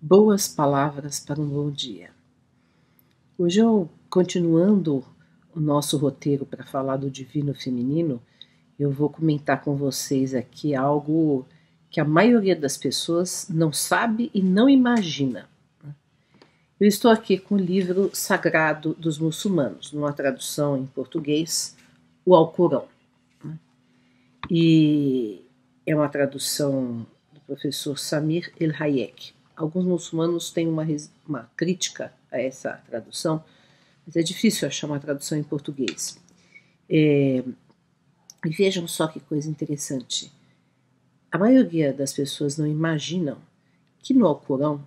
Boas palavras para um bom dia. Hoje, eu, continuando o nosso roteiro para falar do divino feminino, eu vou comentar com vocês aqui algo que a maioria das pessoas não sabe e não imagina. Eu estou aqui com o livro sagrado dos muçulmanos, numa tradução em português, o Alcorão. E é uma tradução do professor Samir El Hayek. Alguns muçulmanos têm uma, uma crítica a essa tradução, mas é difícil achar uma tradução em português. É, e vejam só que coisa interessante. A maioria das pessoas não imaginam que no Alcorão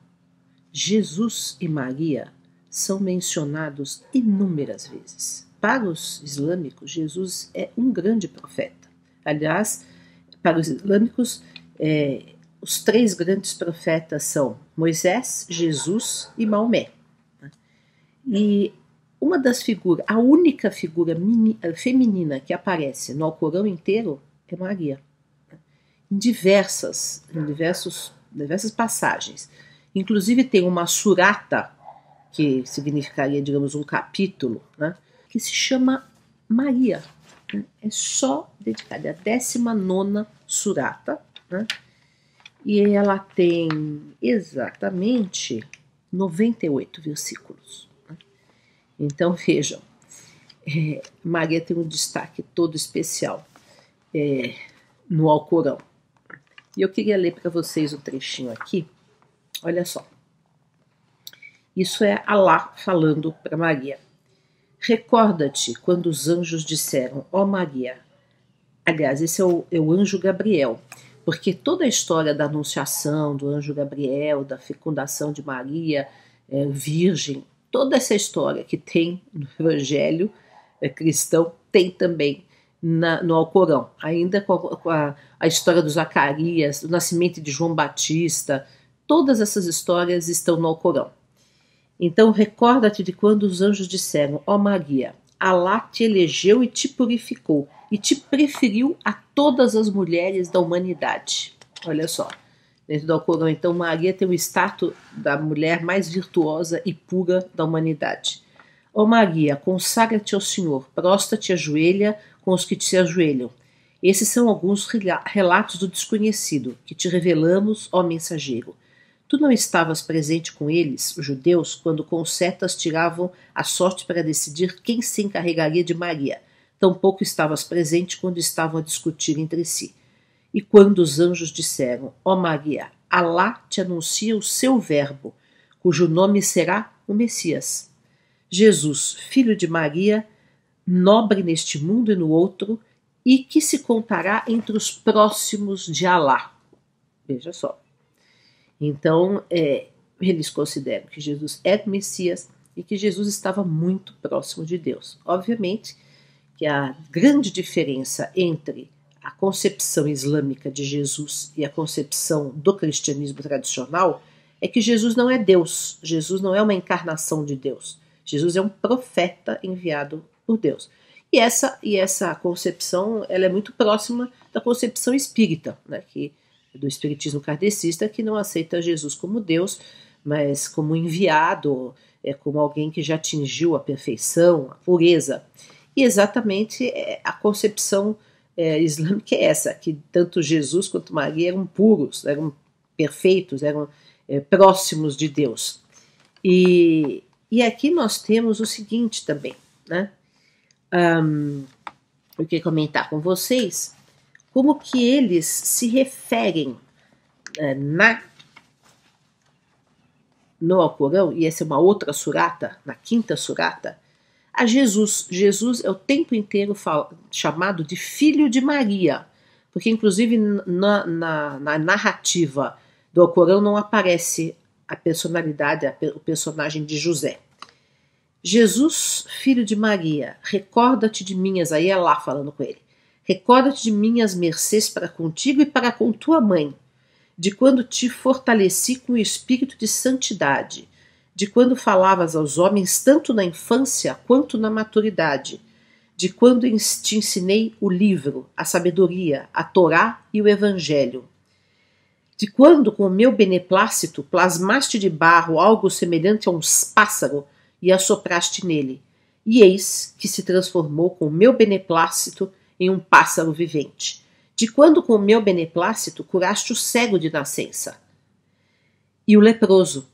Jesus e Maria são mencionados inúmeras vezes. Para os islâmicos, Jesus é um grande profeta. Aliás, para os islâmicos, é, os três grandes profetas são Moisés, Jesus e Maomé. Né? E uma das figuras, a única figura eh, feminina que aparece no Alcorão inteiro é Maria. Né? Em diversas, em diversos, diversas passagens. Inclusive tem uma surata, que significaria, digamos, um capítulo, né, que se chama Maria. Né? É só dedicada à é 19 surata, né, e ela tem exatamente 98 versículos. Né? Então vejam, é, Maria tem um destaque todo especial é, no Alcorão. E eu queria ler para vocês um trechinho aqui. Olha só. Isso é Alá falando para Maria. Recorda-te quando os anjos disseram, ó oh Maria. Aliás, esse é o, é o anjo Gabriel porque toda a história da Anunciação, do anjo Gabriel, da fecundação de Maria, é, Virgem, toda essa história que tem no Evangelho é, cristão tem também na, no Alcorão, ainda com, a, com a, a, história do Zacarias, do nascimento de João Batista, todas essas histórias estão no Alcorão. Então recorda-te de quando os anjos disseram, ó oh Maria, Alá te elegeu e te purificou, e te preferiu a todas as mulheres da humanidade. Olha só. Dentro do Alcorão, então, Maria tem o status da mulher mais virtuosa e pura da humanidade. Ó Maria, consagra-te ao Senhor, prosta-te ajoelha com os que te ajoelham. Esses são alguns relatos do desconhecido que te revelamos, ó mensageiro. Tu não estavas presente com eles, os judeus, quando com setas tiravam a sorte para decidir quem se encarregaria de Maria. Tampouco estavas presente quando estavam a discutir entre si. E quando os anjos disseram: Ó oh Maria, Alá te anuncia o seu Verbo, cujo nome será o Messias. Jesus, filho de Maria, nobre neste mundo e no outro, e que se contará entre os próximos de Alá. Veja só. Então, é, eles consideram que Jesus é o Messias e que Jesus estava muito próximo de Deus. Obviamente que a grande diferença entre a concepção islâmica de Jesus e a concepção do cristianismo tradicional é que Jesus não é Deus, Jesus não é uma encarnação de Deus. Jesus é um profeta enviado por Deus. E essa, e essa concepção ela é muito próxima da concepção espírita, né, que do espiritismo kardecista que não aceita Jesus como Deus, mas como enviado, é como alguém que já atingiu a perfeição, a pureza. E exatamente é, a concepção é, islâmica é essa, que tanto Jesus quanto Maria eram puros, eram perfeitos, eram é, próximos de Deus. E, e aqui nós temos o seguinte também, né? Um, eu queria comentar com vocês como que eles se referem é, na no Alcorão, e essa é uma outra surata, na quinta surata, a Jesus. Jesus é o tempo inteiro chamado de filho de Maria, porque inclusive na, na, na narrativa do Alcorão não aparece a personalidade, a, o personagem de José. Jesus, filho de Maria, recorda-te de mim, Isaías é lá falando com ele. Recorda-te de minhas mercês para contigo e para com tua mãe, de quando te fortaleci com o espírito de santidade, de quando falavas aos homens tanto na infância quanto na maturidade, de quando te ensinei o livro, a sabedoria, a Torá e o Evangelho. De quando, com o meu beneplácito, plasmaste de barro algo semelhante a um pássaro e assopraste nele, e eis que se transformou com o meu beneplácito em um pássaro vivente, de quando com o meu beneplácito curaste o cego de nascença e o leproso,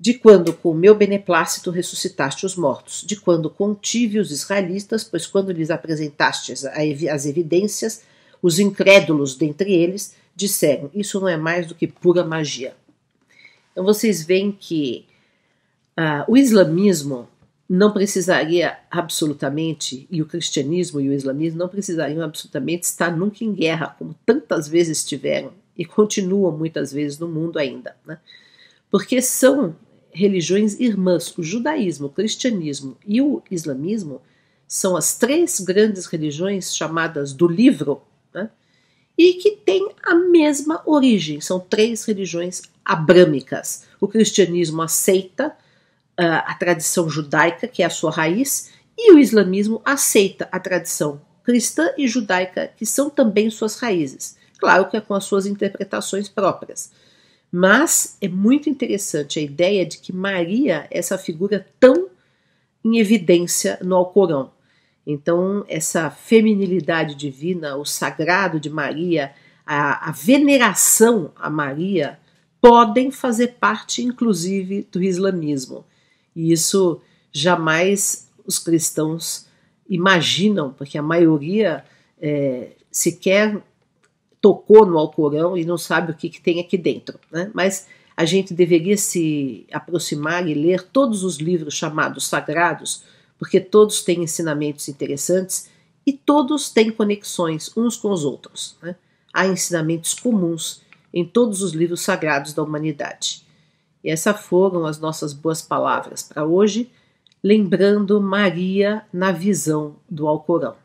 de quando com o meu beneplácito ressuscitaste os mortos, de quando contive os israelitas, pois quando lhes apresentaste as evidências, os incrédulos dentre eles disseram: Isso não é mais do que pura magia. Então vocês veem que uh, o islamismo não precisaria absolutamente, e o cristianismo e o islamismo não precisariam absolutamente estar nunca em guerra, como tantas vezes estiveram e continuam muitas vezes no mundo ainda. Né? Porque são religiões irmãs. O judaísmo, o cristianismo e o islamismo são as três grandes religiões chamadas do livro né? e que têm a mesma origem. São três religiões abrâmicas. O cristianismo aceita a tradição judaica, que é a sua raiz, e o islamismo aceita a tradição cristã e judaica, que são também suas raízes. Claro que é com as suas interpretações próprias. Mas é muito interessante a ideia de que Maria é essa figura tão em evidência no Alcorão. Então, essa feminilidade divina, o sagrado de Maria, a, a veneração a Maria, podem fazer parte, inclusive, do islamismo. E isso jamais os cristãos imaginam, porque a maioria é, sequer tocou no Alcorão e não sabe o que, que tem aqui dentro. Né? Mas a gente deveria se aproximar e ler todos os livros chamados sagrados, porque todos têm ensinamentos interessantes e todos têm conexões uns com os outros. Né? Há ensinamentos comuns em todos os livros sagrados da humanidade. E essas foram as nossas boas palavras para hoje, lembrando Maria na visão do Alcorão.